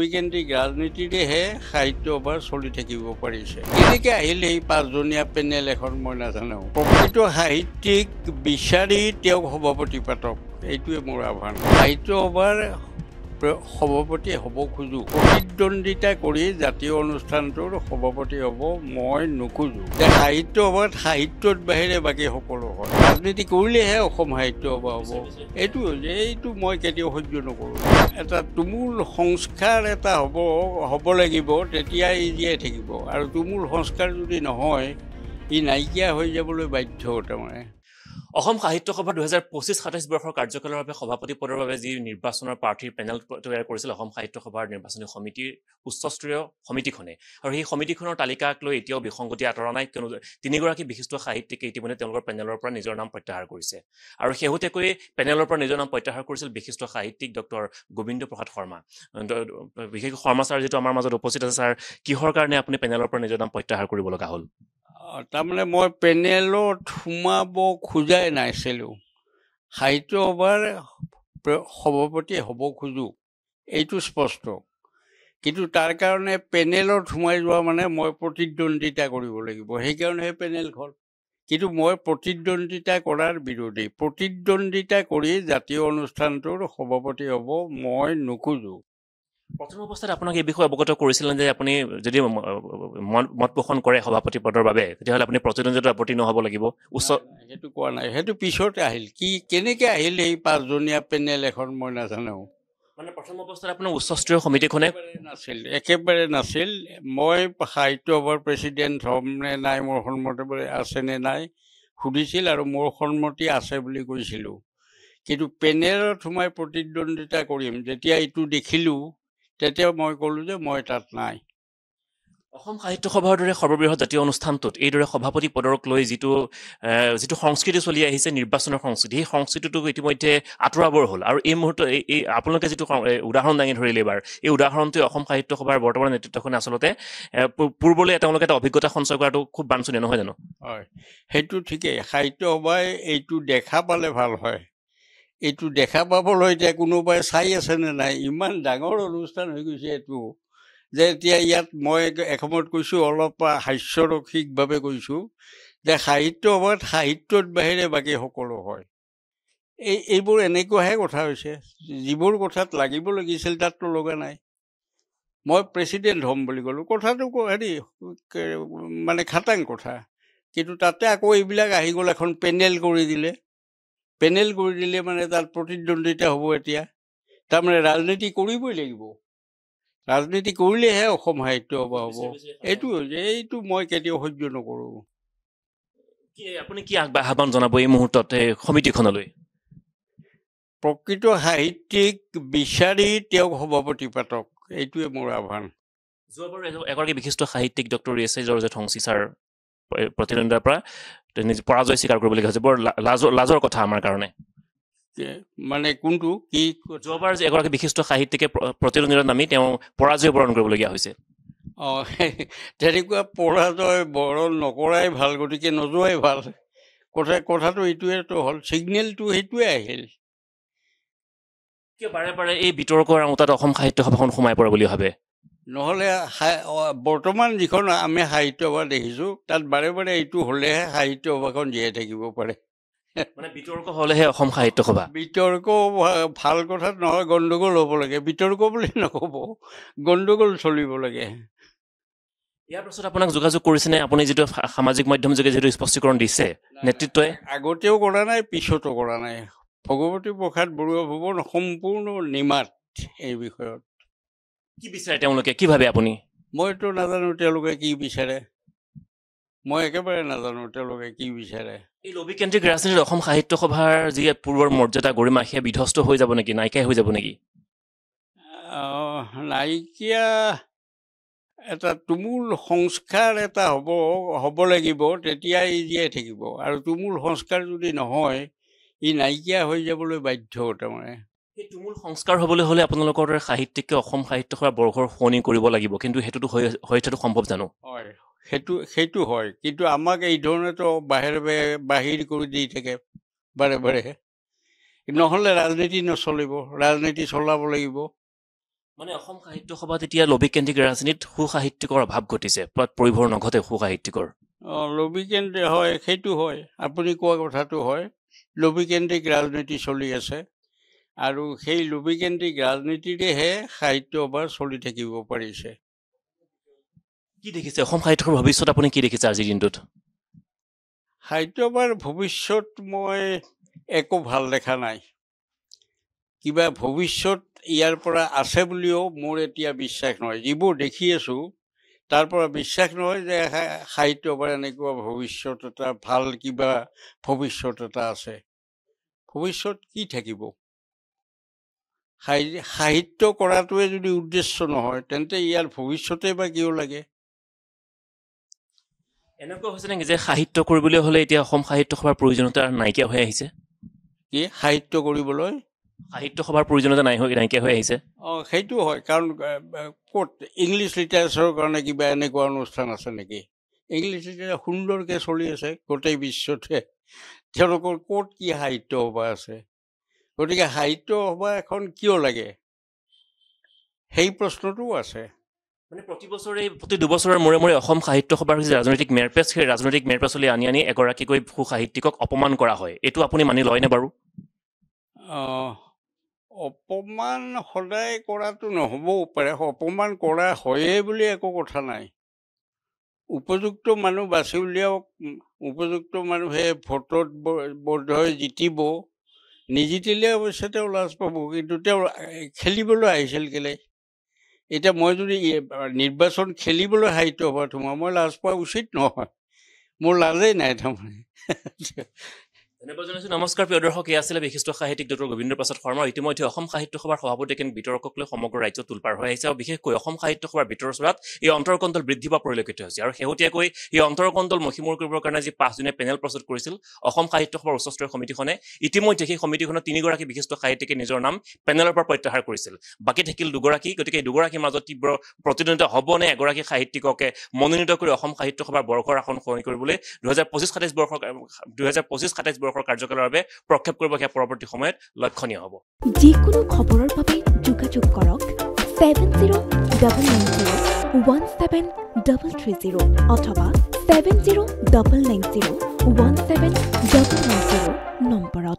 দুইকেন্দ্ৰিক ৰাজনীতিৰেহে সাহিত্য অভাৰ চলি থাকিব পাৰিছে এনেকে আহিল সেই পাঁচজনীয়া পেনেল এখন মই নাজানো প্ৰকৃত সাহিত্যিক বিচাৰি তেওঁক সভাপতি পাতক এইটোৱে মোৰ আহ্বান সাহিত্য সভাৰ সভাপতি হ'ব খোজো প্ৰতিদ্বন্দ্বিতা কৰি জাতীয় অনুষ্ঠানটোৰ সভাপতি হ'ব মই নোখোজো যে সাহিত্য সভাত সাহিত্যত বাহিৰে বাকী সকলো হয় ৰাজনীতি কৰিলেহে অসম সাহিত্য হ'ব এইটো এইটো মই কেতিয়াও সহ্য নকৰোঁ এটা তুমুল সংস্কাৰ এটা হ'ব হ'ব লাগিব তেতিয়া ই জীয়াই থাকিব আৰু তুমুল সংস্কাৰ যদি নহয় ই নাইকিয়া হৈ যাবলৈ বাধ্য তাৰমানে অসম সাহিত্য সভা দুহেজাৰ পঁচিছ সাতাইছ বৰ্ষৰ কাৰ্যকালৰ বাবে সভাপতি পদৰ বাবে যি নিৰ্বাচনৰ প্ৰাৰ্থীৰ পেনেল তৈয়াৰ কৰিছিল অসম সাহিত্য সভাৰ নিৰ্বাচনী সমিতিৰ উচ্চস্তৰীয় সমিতিখনে আৰু সেই সমিতিখনৰ তালিকাক লৈ এতিয়াও বিসংগতি আঁতৰা নাই কিয়নো তিনিগৰাকী বিশিষ্ট সাহিত্যিকে ইতিমধ্যে তেওঁলোকৰ পেনেলৰ পৰা নিজৰ নাম প্ৰত্যাহাৰ কৰিছে আৰু শেহতীয়াকৈ পেনেলৰ পৰা নিজৰ নাম প্ৰত্যাহাৰ কৰিছিল বিশিষ্ট সাহিত্যিক ডক্টৰ গোবিন্দ প্ৰসাদ শৰ্মা বিশেষকৈ শৰ্মা ছাৰ যিটো আমাৰ মাজত উপস্থিত আছে ছাৰ কিহৰ কাৰণে আপুনি পেনেলৰ পৰা নিজৰ নাম প্ৰত্যাহাৰ কৰিব লগা হ'ল তাৰমানে মই পেনেলত সোমাব খোজাই নাইছিলোঁ সাহিত্য সভাৰ সভাপতি হ'ব খোজোঁ এইটো স্পষ্ট কিন্তু তাৰ কাৰণে পেনেলত সোমাই যোৱা মানে মই প্ৰতিদ্বন্দ্বিতা কৰিব লাগিব সেইকাৰণেহে পেনেলখন কিন্তু মই প্ৰতিদ্বন্দ্বিতা কৰাৰ বিৰোধী প্ৰতিদ্বন্দ্বিতা কৰি জাতীয় অনুষ্ঠানটোৰ সভাপতি হ'ব মই নোখোজোঁ প্ৰথম অৱস্থাত আপোনাক এই বিষয়ে অৱগত কৰিছিলে যে আপুনি যদি মত পোষণ কৰে সভাপতি পদৰ বাবে তেতিয়াহ'লে আপুনি প্ৰতিদ্বন্দ্বিতাত অৱতীৰ্ণ হ'ব লাগিব উচ্চ সেইটো কোৱা নাই সেইটো পিছতে আহিল কি কেনেকৈ আহিল সেই পাঁচজনীয়া পেনেল এখন মই নাজানো মানে প্ৰথম অৱস্থাত আপোনাৰ উচ্চস্তৰীয় সমিতিখনে নাছিল একেবাৰে নাছিল মই সাহিত্য সভাৰ প্ৰেচিডেণ্ট হ'ম নে নাই মোৰ সন্মতি আছে নে নাই সুধিছিল আৰু মোৰ সন্মতি আছে বুলি কৈছিলোঁ কিন্তু পেনেলত সোমাই প্ৰতিদ্বন্দ্বিতা কৰিম যেতিয়া এইটো দেখিলোঁ তেতিয়া মই ক'লো যে মই তাত নাই অসম সাহিত্য সভাৰ দৰে সৰ্ববৃহৎ জাতীয় অনুষ্ঠানটোত এইদৰে সভাপতি পদক লৈ যিটো যিটো সংস্কৃতি চলি আহিছে নিৰ্বাচনৰ সংস্কৃতি সেই সংস্কৃতিটো ইতিমধ্যে আঁতৰাবৰ হ'ল আৰু এই মুহূৰ্তত এই আপোনালোকে যিটো উদাহৰণ দাঙি ধৰিলে এইবাৰ এই উদাহৰণটোৱে অসম সাহিত্য সভাৰ বৰ্তমান নেতৃত্বখনে আচলতে পূৰ্বলৈ তেওঁলোকে এটা অভিজ্ঞতা সঞ্চয় কৰাটো খুব বাঞ্চনীয় নহয় জানো হয় সেইটো ঠিকেই সাহিত্য সভাই এইটো দেখা পালে ভাল হয় এইটো দেখা পাবলৈ এতিয়া কোনোবাই চাই আছেনে নাই ইমান ডাঙৰ অনুষ্ঠান হৈ গৈছে এইটো যে এতিয়া ইয়াত মই এসময়ত কৈছোঁ অলপ হাস্যৰসিকভাৱে কৈছোঁ যে সাহিত্য সভাত সাহিত্যত বাহিৰে বাকী সকলো হয় এই এইবোৰ এনেকুৱাহে কথা হৈছে যিবোৰ কথাত লাগিব লাগিছিল তাততো লগা নাই মই প্ৰেচিডেণ্ট হ'ম বুলি ক'লোঁ কথাটো হেৰি মানে খাটাং কথা কিন্তু তাতে আকৌ এইবিলাক আহি গ'ল এখন পেনেল কৰি দিলে পেনেল কৰি দিলে মানে তাত প্ৰতিদ্বন্দ্বিতা হ'ব এতিয়া তাৰমানে ৰাজনীতি কৰিবই লাগিব ৰাজনীতি কৰিলেহে অসম সাহিত্য সভা হ'ব এইটো এইটো মই কেতিয়াও সহ্য নকৰোঁ আপুনি কি আহ্বান জনাব এই মুহূৰ্তত সমিতিখনলৈ প্ৰকৃত সাহিত্যিক বিচাৰি তেওঁক সভাপতি পাতক এইটোৱে মোৰ আহ্বান যোৱাবাৰ এগৰাকী বিশিষ্ট সাহিত্যিক ডক্টৰ এছ জৰ্জেট হংসি ছাৰ প্ৰতিদ্বন্দ্বিতাৰ পৰা পৰাজয় স্বীকাৰ কৰিবলগীয়া হৈছে বৰ লাজৰ লাজৰ কথা আমাৰ কাৰণে মানে কোনটো কি যোৱাবাৰ যে এগৰাকী বিশিষ্ট সাহিত্যিকে প্ৰতিদ্বন্দ্বিতাত নামি তেওঁ পৰাজয় বৰণ কৰিবলগীয়া হৈছে অঁ তেনেকুৱা পৰাজয় বৰণ নকৰাই ভাল গতিকে নোযোৱাই ভাল কথা কথাটো এইটোৱেতো হ'ল ছিগনেলটো সেইটোৱে আহিল কিয় বাৰে বাৰে এই বিতৰ্কৰ আওতাত অসম সাহিত্য সভাখন সোমাই পৰে বুলি ভাবে নহ'লে বৰ্তমান যিখন আমি সাহিত্য সভা দেখিছোঁ তাত বাৰে বাৰে এইটো হ'লেহে সাহিত্য সভাখন জীয়াই থাকিব পাৰে বিতৰ্ক হ'লেহে অসম সাহিত্য সভা বিতৰ্ক ভাল কথাত নহয় গণ্ডগোল হ'ব লাগে বিতৰ্ক বুলি নক'ব গণ্ডগোল চলিব লাগে ইয়াৰ পাছত আপোনাক যোগাযোগ কৰিছেনে আপুনি যিটো সামাজিক মাধ্যম যোগে যিটো স্পষ্টীকৰণ দিছে নেতৃত্বই আগতেও কৰা নাই পিছতো কৰা নাই ভগৱতী প্ৰসাদ বৰুৱা ভৱন সম্পূৰ্ণ নিমাত এই বিষয়ত কি বিচাৰে তেওঁলোকে কি ভাবে আপুনি মইতো নাজানো তেওঁলোকে কি বিচাৰে মই একেবাৰে নাজানো তেওঁলোকে কি বিচাৰে এই লবিকেন্দ্ৰিক ৰাজনীতিত অসম সাহিত্য সভাৰ যি পূৰ্বৰ মৰ্যাদা গৰিমা সেয়া বিধ্বস্ত হৈ যাব নেকি নাইকিয়া হৈ যাব নেকি নাইকিয়া এটা তুমুল সংস্কাৰ এটা হ'ব হ'ব লাগিব তেতিয়া তেতিয়াই জীয়াই থাকিব আৰু তুমুল সংস্কাৰ যদি নহয় ই নাইকিয়া হৈ যাবলৈ বাধ্য তাৰমানে সেই তুমুল সংস্কাৰ হ'বলৈ হ'লে আপোনালোকৰ দৰে সাহিত্যিকে অসম সাহিত্য সভাৰ বৰ্ষৰ শুৱনি কৰিব লাগিব কিন্তু সেইটোতো হৈ হৈছেতো সম্ভৱ জানো হয় সেইটো সেইটো হয় কিন্তু আমাক এই ধৰণেতো বাহিৰে বাহিৰে বাহিৰ কৰি দি থাকে বাৰে বাৰে নহ'লে ৰাজনীতি নচলিব ৰাজনীতি চলাব লাগিব মানে অসম সাহিত্য সভাত এতিয়া লবিকেন্দ্ৰিক ৰাজনীতিত সু সাহিত্যিকৰ অভাৱ ঘটিছে পৰিভৰ নঘটে সু সাহিত্যিকৰ অঁ লবিকেন্দ্ৰিক হয় সেইটো হয় আপুনি কোৱা কথাটো হয় লবিকেন্দ্ৰিক ৰাজনীতি চলি আছে আৰু সেই লুবিকেন্দ্ৰিক ৰাজনীতিৰেহে সাহিত্য অভাৰ চলি থাকিব পাৰিছে কি দেখিছে অসম সাহিত্যৰ ভৱিষ্যত আপুনি কি দেখিছে আজিৰ দিনটোত সাহিত্যবাৰ ভৱিষ্যত মই একো ভাল দেখা নাই কিবা ভৱিষ্যত ইয়াৰ পৰা আছে বুলিও মোৰ এতিয়া বিশ্বাস নহয় যিবোৰ দেখি আছোঁ তাৰ পৰা বিশ্বাস নহয় যে সাহিত্যবাৰ এনেকুৱা ভৱিষ্যত এটা ভাল কিবা ভৱিষ্যত এটা আছে ভৱিষ্যত কি থাকিব সাহিত্য কৰাটোৱে যদি উদ্দেশ্য নহয় তেন্তে ইয়াৰ ভৱিষ্যতে বা কিয় লাগে এনেকুৱা হৈছে নেকি যে সাহিত্য কৰিবলৈ হ'লে এতিয়া অসম সাহিত্য সভাৰ প্ৰয়োজনীয়তা নাইকিয়া হৈ আহিছে কি সাহিত্য কৰিবলৈ সাহিত্য সভাৰ প্ৰয়োজনীয়তা নাই হৈ নাইকিয়া হৈ আহিছে অঁ সেইটো হয় কাৰণ ক'ত ইংলিছ লিটাৰেচাৰৰ কাৰণে কিবা এনেকুৱা অনুষ্ঠান আছে নেকি ইংলিছ লিটাৰেচাৰ সুন্দৰকৈ চলি আছে গোটেই বিশ্বতে তেওঁলোকৰ ক'ত কি সাহিত্য সভা আছে গতিকে সাহিত্য সভা এখন কিয় লাগে সেই প্ৰশ্নটোও আছে মানে প্ৰতি বছৰে প্ৰতি দুবছৰৰ মূৰে মূৰে অসম সাহিত্য সভাৰ যি ৰাজনৈতিক মেৰপেচ সেই ৰাজনৈতিক মেৰপেচলৈ আনি আনি এগৰাকীকৈ সু সাহিত্যিকক অপমান কৰা হয় এইটো আপুনি মানি লয়নে বাৰু অপমান সদায় কৰাটো নহ'বও পাৰে অপমান কৰা হয়েই বুলি একো কথা নাই উপযুক্ত মানুহ বাছি উলিয়াওক উপযুক্ত মানুহে ভোটত বোধহয় জিতিব নিজিতিলে অৱশ্যে তেওঁ লাজ পাব কিন্তু তেওঁ খেলিবলৈ আহিছিল কেলে এতিয়া মই যদি নিৰ্বাচন খেলিবলৈ সাহিত্য সভাত সোমাওঁ মই লাজ পোৱা উচিত নহয় মোৰ লাজেই নাই তাৰমানে ধন্যবাদ জনাইছোঁ নমস্কাৰ প্ৰিয় দৰ্শক এই আছিলে বিশিষ্ট সাহিত্যিক ডক্টৰ গোবিন্দ প্ৰসাদ শৰ্মা ইতিমধ্যে অসম সাহিত্য সভাৰ সভাপতি কেন বিতৰ্কক লৈ সমগ্ৰ ৰাজ্যত তোলপাৰ হৈ আহিছে আৰু বিশেষকৈ অসম সাহিত্য সভাৰ বিতৰ চৰাত এই অন্তৰকণ্ডল বৃদ্ধি পোৱা পৰিলক্ষিত হৈছে আৰু শেহতীয়াকৈ এই অন্তৰকণ্ডল মষিমূৰ কৰিবৰ কাৰণে যি পাঁচজনীয়া পেনেল প্ৰস্তুত কৰিছিল অসম সাহিত্য সভাৰ উচ্চস্তৰীয় সমিতিখনে ইতিমধ্যে সেই সমিতিখনত তিনিগৰাকী বিশিষ্ট সাহিত্যিকে নিজৰ নাম পেনেলৰ পৰা প্ৰত্যাহাৰ কৰিছিল বাকী থাকিল দুগৰাকী গতিকে এই দুগৰাকীৰ মাজত তীব্ৰ প্ৰতিদ্বন্দ্বিতা হ'বনে এগৰাকী সাহিত্যিককে মনোনীত কৰি অসম সাহিত্য সভাৰ বৰ্ষৰ আসন সলনি কৰিবলৈ দুহেজাৰ পঁচিছ সাতাইছ বৰ্ষ দুহেজাৰ পঁচিছ সাতাইছ বৰ্ষ ওপৰত কাৰ্যকলাপে প্ৰক্ষেপ কৰিব সেয়া পৰৱৰ্তী সময়ত লক্ষণীয় হ'ব যিকোনো খবৰৰ বাবে যোগাযোগ কৰক seven zero' double nine zero' one seven double three জিৰ' অথবা seven zero' double nine zero' one seven double nine zero' নম্বৰত